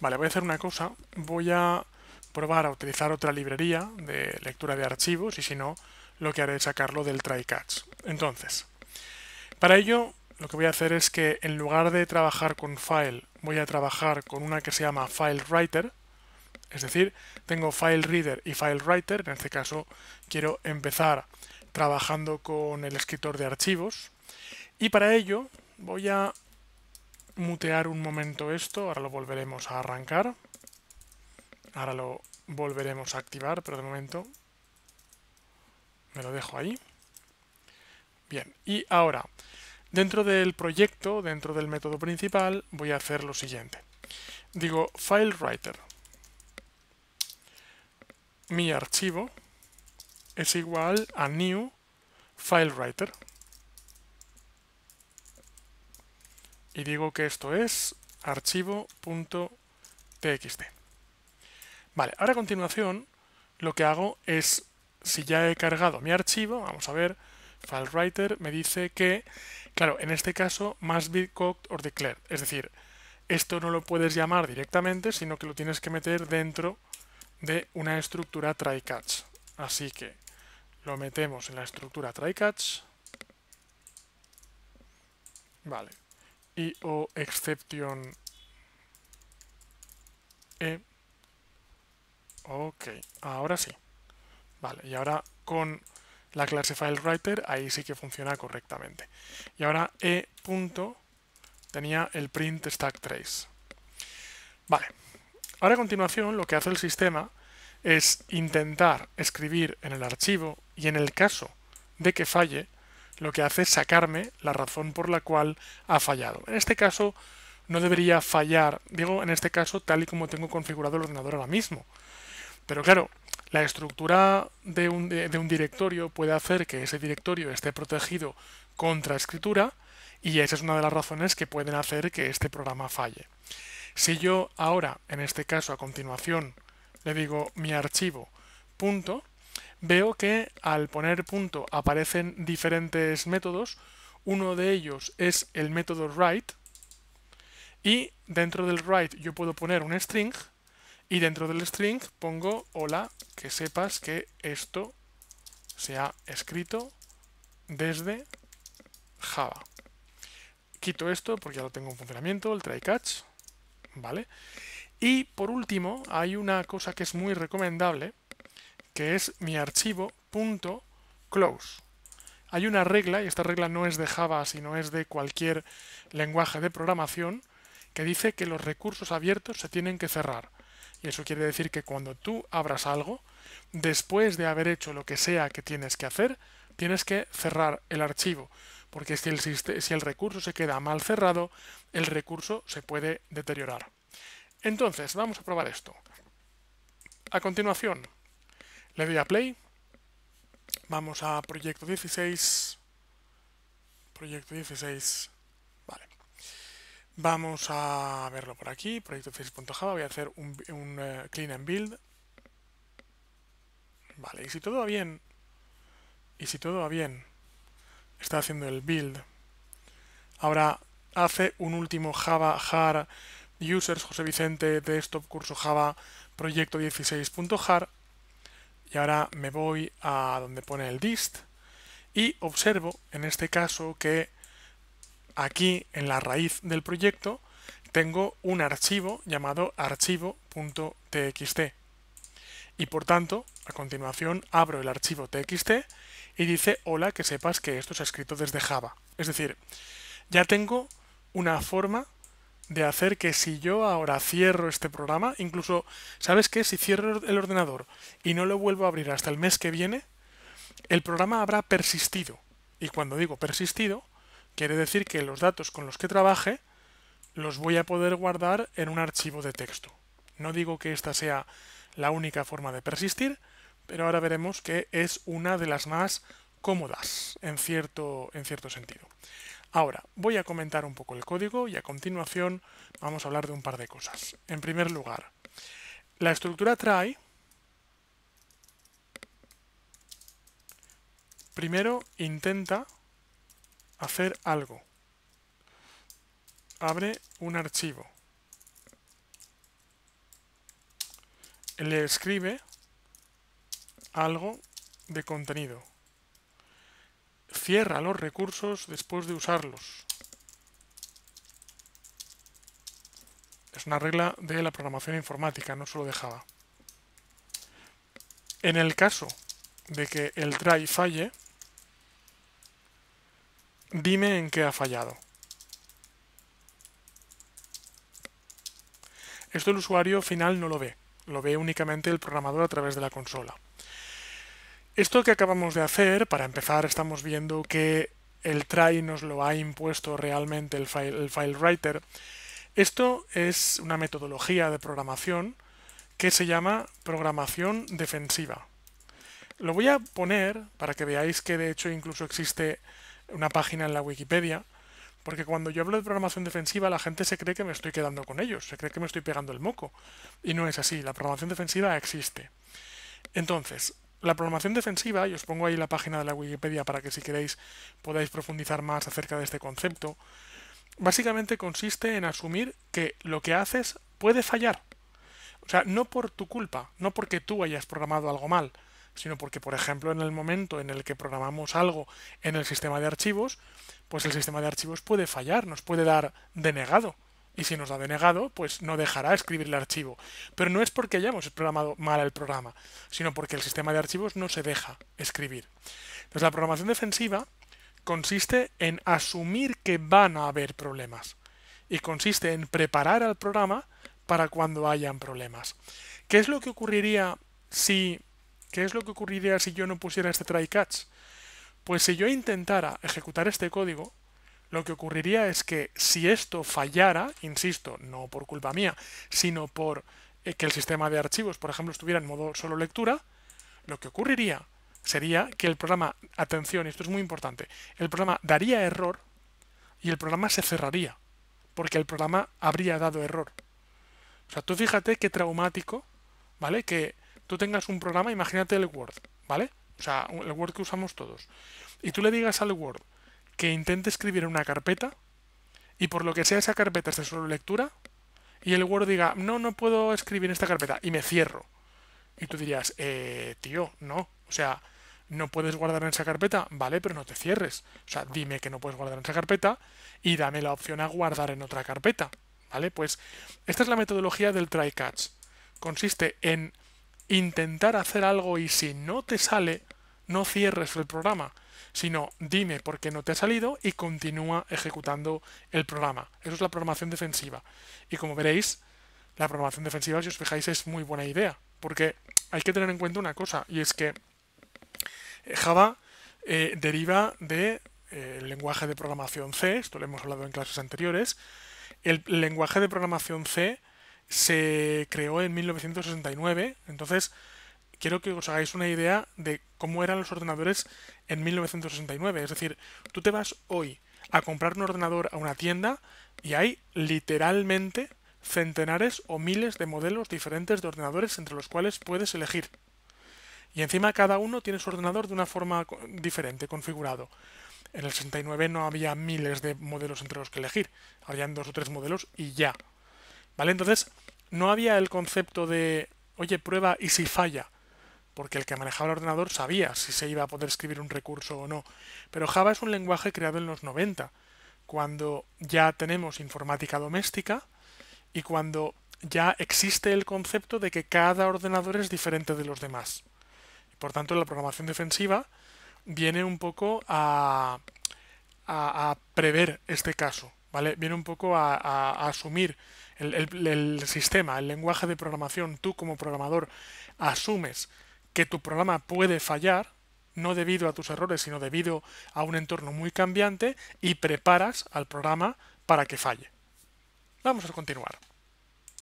Vale, voy a hacer una cosa. Voy a probar a utilizar otra librería de lectura de archivos y si no, lo que haré es sacarlo del try catch. Entonces, para ello lo que voy a hacer es que en lugar de trabajar con file, voy a trabajar con una que se llama file writer. Es decir, tengo file reader y file writer. En este caso quiero empezar trabajando con el escritor de archivos. Y para ello voy a mutear un momento esto, ahora lo volveremos a arrancar. Ahora lo volveremos a activar, pero de momento me lo dejo ahí. Bien, y ahora, dentro del proyecto, dentro del método principal, voy a hacer lo siguiente. Digo file writer. Mi archivo es igual a new file writer. y digo que esto es archivo.txt. Vale, ahora a continuación lo que hago es, si ya he cargado mi archivo, vamos a ver, FileWriter me dice que, claro, en este caso, must be cooked or declared, es decir, esto no lo puedes llamar directamente, sino que lo tienes que meter dentro de una estructura try-catch. Así que lo metemos en la estructura try-catch. Vale, y o exception e. Ok, ahora sí. Vale, y ahora con la clase writer ahí sí que funciona correctamente. Y ahora e. Punto, tenía el print stack trace. Vale, ahora a continuación lo que hace el sistema es intentar escribir en el archivo y en el caso de que falle, lo que hace es sacarme la razón por la cual ha fallado. En este caso no debería fallar, digo en este caso tal y como tengo configurado el ordenador ahora mismo. Pero claro, la estructura de un, de un directorio puede hacer que ese directorio esté protegido contra escritura y esa es una de las razones que pueden hacer que este programa falle. Si yo ahora, en este caso a continuación, le digo mi archivo punto, veo que al poner punto aparecen diferentes métodos. Uno de ellos es el método write y dentro del write yo puedo poner un string y dentro del string pongo hola, que sepas que esto se ha escrito desde Java. Quito esto porque ya lo tengo en funcionamiento, el try catch, ¿vale? Y por último, hay una cosa que es muy recomendable, que es mi archivo punto .close. Hay una regla, y esta regla no es de Java, sino es de cualquier lenguaje de programación, que dice que los recursos abiertos se tienen que cerrar. Y eso quiere decir que cuando tú abras algo, después de haber hecho lo que sea que tienes que hacer, tienes que cerrar el archivo. Porque si el, si el recurso se queda mal cerrado, el recurso se puede deteriorar. Entonces, vamos a probar esto. A continuación, le doy a play. Vamos a proyecto 16. Proyecto 16. Vale. Vamos a verlo por aquí. Proyecto 16.java. Voy a hacer un, eh, clean and build. Vale, y si todo va bien. Y si todo va bien. Está haciendo el build. Ahora hace un último Java jar users José Vicente desktop curso Java proyecto 16.jar y ahora me voy a donde pone el dist y observo en este caso que aquí en la raíz del proyecto tengo un archivo llamado archivo.txt y por tanto a continuación abro el archivo txt y dice hola que sepas que esto se ha escrito desde Java. Es decir, ya tengo una forma de hacer que si yo ahora cierro este programa, incluso, ¿sabes qué? Si cierro el ordenador y no lo vuelvo a abrir hasta el mes que viene, el programa habrá persistido. Y cuando digo persistido, quiere decir que los datos con los que trabaje los voy a poder guardar en un archivo de texto. No digo que esta sea la única forma de persistir, pero ahora veremos que es una de las más cómodas en cierto, en cierto sentido. Ahora, voy a comentar un poco el código y a continuación vamos a hablar de un par de cosas. En primer lugar, la estructura try primero intenta hacer algo. Abre un archivo. Le escribe algo de contenido. Cierra los recursos después de usarlos. Es una regla de la programación informática, no se lo dejaba, En el caso de que el try falle, dime en qué ha fallado. Esto el usuario final no lo ve, lo ve únicamente el programador a través de la consola. Esto que acabamos de hacer, para empezar, estamos viendo que el try nos lo ha impuesto realmente el file, writer. Esto es una metodología de programación que se llama programación defensiva. Lo voy a poner para que veáis que de hecho incluso existe una página en la Wikipedia, porque cuando yo hablo de programación defensiva la gente se cree que me estoy quedando con ellos, se cree que me estoy pegando el moco. Y no es así, la programación defensiva existe. Entonces, la programación defensiva, y os pongo ahí la página de la Wikipedia para que si queréis podáis profundizar más acerca de este concepto, básicamente consiste en asumir que lo que haces puede fallar. O sea, no por tu culpa, no porque tú hayas programado algo mal, sino porque, por ejemplo, en el momento en el que programamos algo en el sistema de archivos, pues el sistema de archivos puede fallar, nos puede dar denegado y si nos ha denegado, pues no dejará escribir el archivo. Pero no es porque hayamos programado mal el programa, sino porque el sistema de archivos no se deja escribir. Entonces pues la programación defensiva consiste en asumir que van a haber problemas y consiste en preparar al programa para cuando hayan problemas. ¿Qué es lo que ocurriría si qué es lo que ocurriría si yo no pusiera este try catch? Pues si yo intentara ejecutar este código, lo que ocurriría es que si esto fallara, insisto, no por culpa mía, sino por eh, que el sistema de archivos, por ejemplo, estuviera en modo solo lectura, lo que ocurriría sería que el programa, atención, esto es muy importante, el programa daría error y el programa se cerraría, porque el programa habría dado error. O sea, tú fíjate qué traumático, ¿vale? Que tú tengas un programa, imagínate el Word, ¿vale? O sea, el Word que usamos todos. Y tú le digas al Word, que intente escribir en una carpeta y por lo que sea esa carpeta de solo lectura y el Word diga, no, no puedo escribir en esta carpeta y me cierro. Y tú dirías, eh, tío, no, o sea, no puedes guardar en esa carpeta, vale, pero no te cierres. O sea, dime que no puedes guardar en esa carpeta y dame la opción a guardar en otra carpeta, ¿vale? Pues esta es la metodología del try catch. Consiste en intentar hacer algo y si no te sale, no cierres el programa, sino dime por qué no te ha salido y continúa ejecutando el programa. Eso es la programación defensiva. Y como veréis, la programación defensiva, si os fijáis, es muy buena idea, porque hay que tener en cuenta una cosa, y es que eh, Java eh, deriva del eh, lenguaje de programación C, esto lo hemos hablado en clases anteriores, el lenguaje de programación C se creó en 1969, entonces quiero que os hagáis una idea de cómo eran los ordenadores en 1969. Es decir, tú te vas hoy a comprar un ordenador a una tienda y hay literalmente centenares o miles de modelos diferentes de ordenadores entre los cuales puedes elegir. Y encima cada uno tiene su ordenador de una forma diferente, configurado. En el 69 no había miles de modelos entre los que elegir, habían dos o tres modelos y ya. ¿Vale? Entonces, no había el concepto de, oye, prueba y si falla porque el que manejaba el ordenador sabía si se iba a poder escribir un recurso o no. Pero Java es un lenguaje creado en los 90, cuando ya tenemos informática doméstica y cuando ya existe el concepto de que cada ordenador es diferente de los demás. Por tanto, la programación defensiva viene un poco a, prever este caso, ¿vale? Viene un poco a, asumir el sistema, el lenguaje de programación. Tú como programador asumes que tu programa puede fallar, no debido a tus errores, sino debido a un entorno muy cambiante, y preparas al programa para que falle. Vamos a continuar.